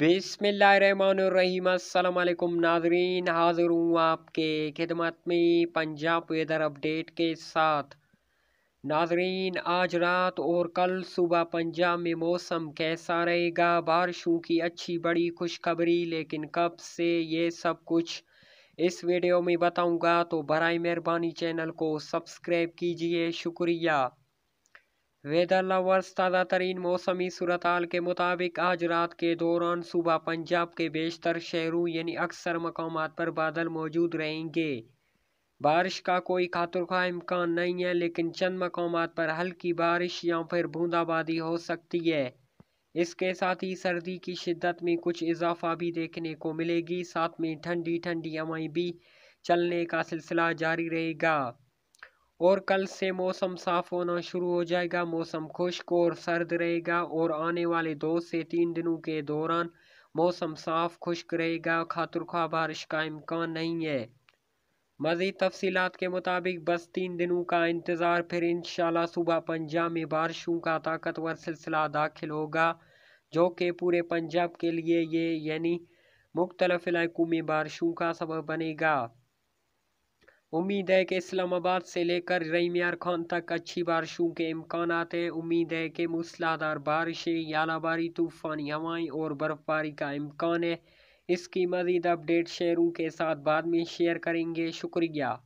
बिसमीम् नाजरीन हाज़िर हूँ आपके खिदमत में पंजाब वेदर अपडेट के साथ नाजरीन आज रात और कल सुबह पंजाब में मौसम कैसा रहेगा बारिशों की अच्छी बड़ी खुशखबरी लेकिन कब से ये सब कुछ इस वीडियो में बताऊंगा तो बरए मेहरबानी चैनल को सब्सक्राइब कीजिए शुक्रिया वेदर लवर्स ताज़ा तरीन मौसमी सूरताल के मुताबिक आज रात के दौरान सुबह पंजाब के बेशतर शहरों यानी अक्सर मकाम पर बादल मौजूद रहेंगे बारिश का कोई खातरखा इम्कान नहीं है लेकिन चंद मकाम पर हल्की बारिश या फिर बूंदाबांदी हो सकती है इसके साथ ही सर्दी की शिद्दत में कुछ इजाफा भी देखने को मिलेगी साथ में ठंडी ठंडी हवाएं भी चलने का सिलसिला जारी रहेगा और कल से मौसम साफ होना शुरू हो जाएगा मौसम खुश्क और सर्द रहेगा और आने वाले दो से तीन दिनों के दौरान मौसम साफ खुश्क रहेगा खातर खा बारिश का इम्कान नहीं है मज़ीद तफसीत के मुताबिक बस तीन दिनों का इंतज़ार फिर इन सुबह पंजाब में बारिशों का ताकतवर सिलसिला दाखिल होगा जो कि पूरे पंजाब के लिए ये यानी मुख्तलफ़ इलाकों में बारिशों का सबब बनेगा उम्मीद है कि इस्लामाबाद से लेकर रई खान तक अच्छी बारिशों के इम्कान हैं उम्मीद है कि मूसलाधार बारिशें यालाबारी तूफ़ानी हवाएँ और बर्फ़बारी का इम्कान है इसकी मज़ीद अपडेट शेयरों के साथ बाद में शेयर करेंगे शुक्रिया